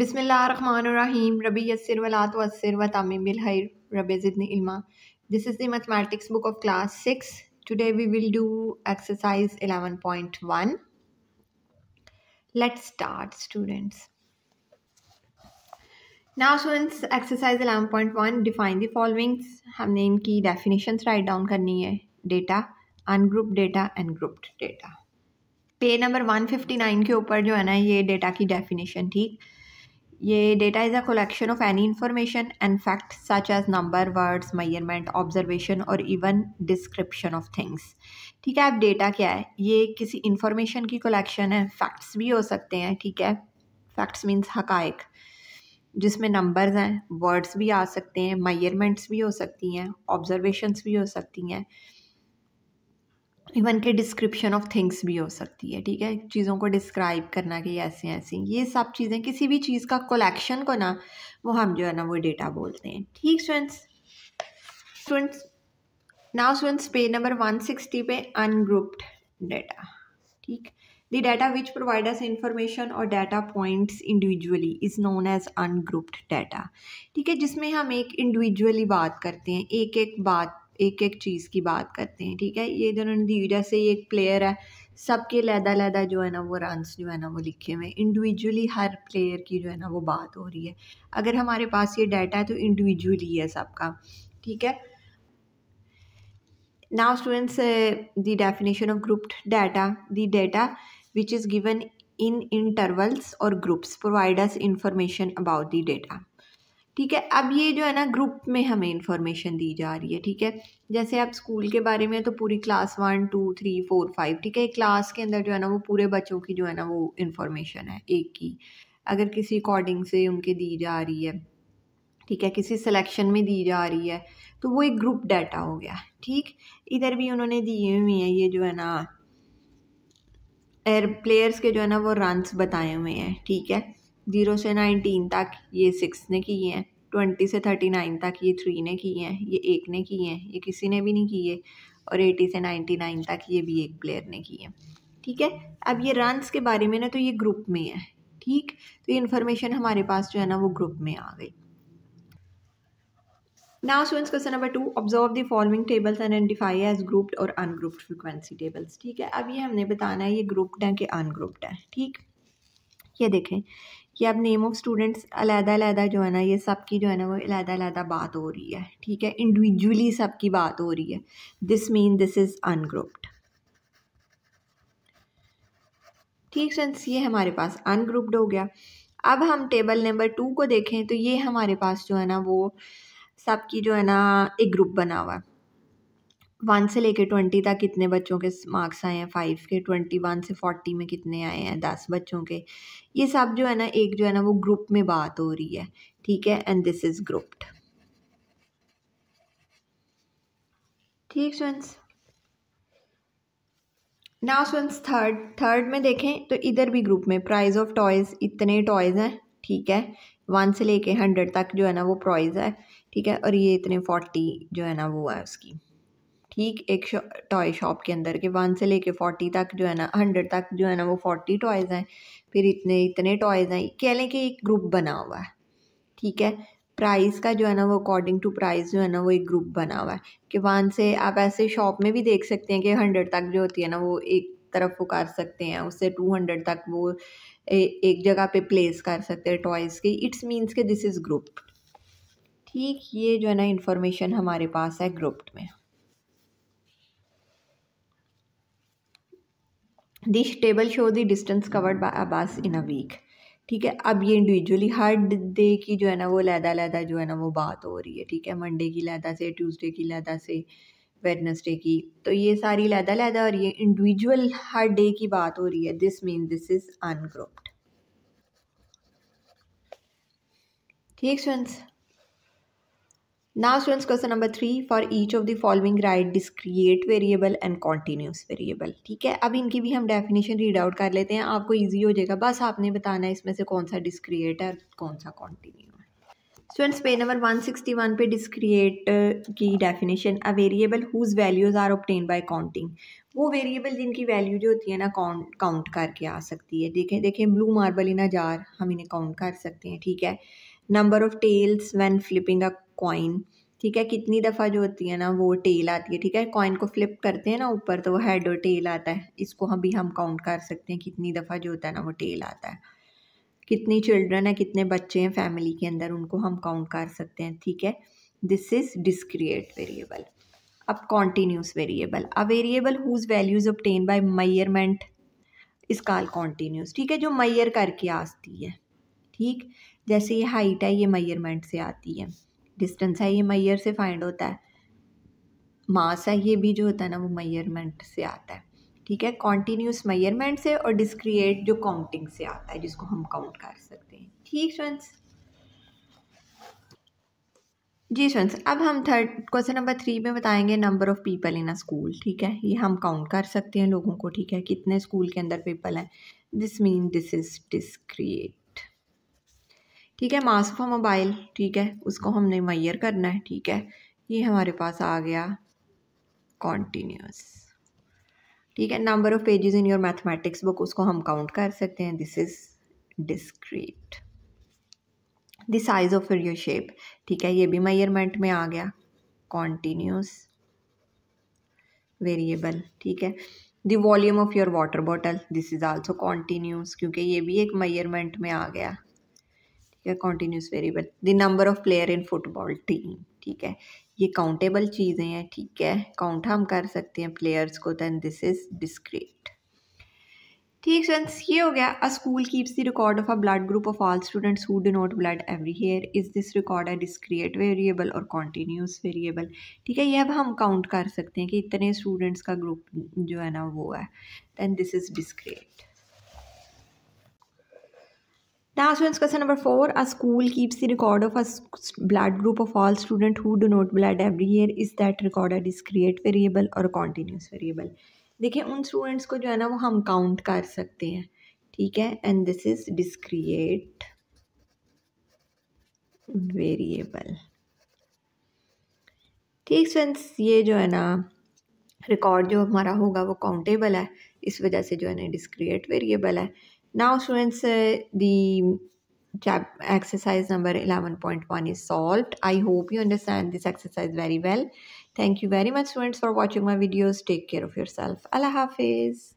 बिसमीम रबी यसर वलात वसर व तमिम बिलहर रबिदनमा this is the mathematics book of class six today we will do exercise eleven point one let start students now students exercise eleven point one define the followings हमने इनकी definition write down करनी है data ungroup data and grouped data पे number one fifty nine के ऊपर जो है ना ये डेटा की डेफिनेशन थी ये data is a collection of any information and fact such as number words measurement observation और इवन डिस्क्रिप्शन ऑफ थिंग्स ठीक है अब डेटा क्या है ये किसी इंफॉर्मेशन की कलेक्शन है फैक्ट्स भी हो सकते हैं ठीक है फैक्ट्स मीन्स हकाइक जिसमें नंबर्स हैं वर्ड्स भी आ सकते हैं मयरमेंट्स भी हो सकती हैं ऑब्जर्वेशंस भी हो सकती हैं इवन के डिस्क्रिप्शन ऑफ थिंग्स भी हो सकती है ठीक है चीज़ों को डिस्क्राइब करना कि ऐसे ऐसे ये सब चीज़ें किसी भी चीज़ का कलेक्शन को ना वो हम जो है ना वो डेटा बोलते हैं ठीक students students now students page number one sixty पे अनग्रुप्ड डेटा ठीक the data which provide us information और data points individually is known as ungrouped data ठीक है जिसमें हम एक इंडिविजुअली बात करते हैं एक एक बात एक एक चीज़ की बात करते हैं ठीक है ये जो उन्होंने जैसे एक प्लेयर है सबके लैदा लहदा जो है ना वो रनस जो है ना वो लिखे हुए इंडिविजुअली हर प्लेयर की जो है ना वो बात हो रही है अगर हमारे पास ये डाटा है तो इंडिविजुअली है सबका ठीक है now students the definition of grouped data the data which is given in intervals और groups providers information about the data ठीक है अब ये जो है ना ग्रुप में हमें इन्फॉर्मेशन दी जा रही है ठीक है जैसे आप स्कूल के बारे में तो पूरी class one two three four five ठीक है क्लास के अंदर जो है ना वो पूरे बच्चों की जो है ना वो इन्फॉर्मेशन है एक की अगर किसी अकॉर्डिंग से उनके दी जा रही है ठीक है किसी सिलेक्शन में दी जा रही है तो वो एक ग्रुप डाटा हो गया ठीक इधर भी उन्होंने दिए हुए हैं ये जो है ना एयर प्लेयर्स के जो है ना वो रन्स बताए हुए हैं ठीक है ज़ीरो से नाइनटीन तक ये सिक्स ने किए हैं ट्वेंटी से थर्टी नाइन तक ये थ्री ने किए हैं ये एक ने किए हैं ये किसी ने भी नहीं किए और एटी से नाइन्टी नाइन तक ये भी एक प्लेयर ने किए हैं ठीक है अब ये रनस के बारे में ना तो ये ग्रुप में है ठीक तो ये इन्फॉर्मेशन हमारे पास जो है ना वो ग्रुप में आ गई now students question number two observe the following tables and identify as grouped और अनग्रुप्ड फ्रीक्वेंसी टेबल्स ठीक है अब ये हमने बताना है ये ग्रुप्ड है कि अनग्रुप्ड है ठीक ये देखें कि अब नेम ऑफ़ स्टूडेंट्स अलहदा अलहदा जो है ना ये सब की जो है ना वो अलहदा अलहदा बात हो रही है ठीक है इंडिविजुअली सब की बात हो रही है this mean this is ungrouped ठीक फ्रेंड्स ये हमारे पास अनग्रुप्ड हो गया अब हम टेबल नंबर टू को देखें तो ये हमारे पास जो है ना वो सब की जो है ना एक ग्रुप बना हुआ है वन से लेके ट्वेंटी तक कितने बच्चों के मार्क्स आए हैं फाइव के ट्वेंटी वन से फोर्टी में कितने आए हैं दस बच्चों के ये सब जो है ना एक जो है ना वो ग्रुप में बात हो रही है ठीक है एंड दिस इज़ ग्रुप्ड ठीक students now students third third में देखें तो इधर भी ग्रुप में प्राइज ऑफ टॉयज़ इतने टॉयज़ हैं ठीक है वन से लेके हंड्रेड तक जो है ना वो प्राइज़ है ठीक है और ये इतने फोर्टी जो है ना वो है उसकी ठीक एक टॉय शॉप के अंदर के वन से लेके फोर्टी तक जो है ना हंड्रेड तक जो है ना वो फोर्टी टॉयज़ हैं फिर इतने इतने टॉयज़ हैं कह लें कि एक ग्रुप बना हुआ है ठीक है प्राइस का जो है ना वो अकॉर्डिंग टू प्राइस जो है ना वो एक ग्रुप बना हुआ है कि वन से आप ऐसे शॉप में भी देख सकते हैं कि हंड्रेड तक जो होती है ना वो एक तरफ वो कर सकते हैं उससे टू हंड्रेड तक वो ए, एक जगह पे प्लेस कर सकते हैं टॉयज़ की इट्स मीन्स के दिस इज़ ग्रुप ठीक ये जो है ना इंफॉर्मेशन हमारे पास है ग्रुप में this table show the distance covered by Abbas in a week ठीक है अब ये इंडिविजुअली हर डे की जो है ना वो लहदा लहदा जो है ना वो बात हो रही है ठीक है मंडे की लहदा से ट्यूसडे की लहदा से वेडनसडे की तो ये सारी लहदा लहदा और ये इंडिविजुअल हर डे की बात हो रही है this mean this is ungrouped ठीक students Now students question number three for each of the following write discrete variable and continuous variable ठीक है अब इनकी भी हम definition read out कर लेते हैं आपको easy हो जाएगा बस आपने बताना है इसमें से कौन सा discrete है कौन सा continuous है स्टूडेंट्स पेज नंबर 161 पे डिस्क्रिएट uh, की definition a variable whose values are obtain by counting वो वेरिएबल जिनकी वैल्यू जो होती है ना काउंट काउंट करके आ सकती है देखें देखें blue marble in a jar हम इन्हें काउंट कर सकते हैं ठीक है number of tails when flipping a coin ठीक है कितनी दफ़ा जो होती है ना वो टेल आती है ठीक है कॉइन को फ्लिप करते हैं ना ऊपर तो वो हेड और टेल आता है इसको हम भी हम काउंट कर सकते हैं कितनी दफ़ा जो होता है ना वो टेल आता है कितनी चिल्ड्रन है कितने बच्चे हैं फैमिली के अंदर उनको हम काउंट कर सकते हैं ठीक है दिस इज़ डिस्क्रिएट वेरिएबल अब continuous variable a variable whose values obtain by measurement is called continuous ठीक है जो मैयर करके आती है ठीक जैसे ये हाइट है ये मयरमेंट से आती है डिस्टेंस है ये मैयर से फाइंड होता है मास है ये भी जो होता है ना वो मैयरमेंट से आता है ठीक है कॉन्टीन्यूस मैयरमेंट से और डिस्क्रिएट जो काउंटिंग से आता है जिसको हम काउंट कर सकते हैं ठीक फ्रेंड्स जी फ्रेंड्स अब हम थर्ड क्वेश्चन नंबर थ्री में बताएंगे number of people in a school ठीक है ये हम काउंट कर सकते हैं लोगों को ठीक है कितने स्कूल के अंदर पीपल हैं this mean this is discrete ठीक है मास ऑफ मोबाइल ठीक है उसको हमने मैयर करना है ठीक है ये हमारे पास आ गया कॉन्टीन्यूस ठीक है number of pages in your mathematics book उसको हम काउंट कर सकते हैं this is discrete the size of your shape ठीक है ये भी मैयरमेंट में आ गया कॉन्टीन्यूस वेरिएबल ठीक है the volume of your water bottle this is also continuous क्योंकि ये भी एक मैयरमेंट में आ गया या continuous variable the number of player in football team ठीक है ये काउंटेबल चीज़ें हैं ठीक है काउंट हम कर सकते हैं प्लेयर्स को दैन दिस इज़ डिस्क्रेट ठीक फ्रेंड्स ये हो गया a school keeps the record of a blood group of all students who donate blood every year is this record a discrete variable और कॉन्टीन्यूस वेरिएबल ठीक है ये अब हम काउंट कर सकते हैं कि इतने स्टूडेंट्स का ग्रुप जो है ना वो है then this is discrete Now students question number 4 a school keeps the record of a blood group of all students who donate blood every year is that record a discrete variable or a continuous variable देखिए उन students को जो है ना वो हम count कर सकते हैं ठीक है and this is discrete variable ठीक स्टूडेंट्स ये जो है ना रिकॉर्ड जो हमारा होगा वो काउंटेबल है इस वजह से जो है ना डिस्क्रिएट वेरिएबल है Now, students, uh, the chap- exercise number 11.1 is solved. I hope you understand this exercise very well. Thank you very much, students, for watching my videos. Take care of yourself. Allah Hafiz.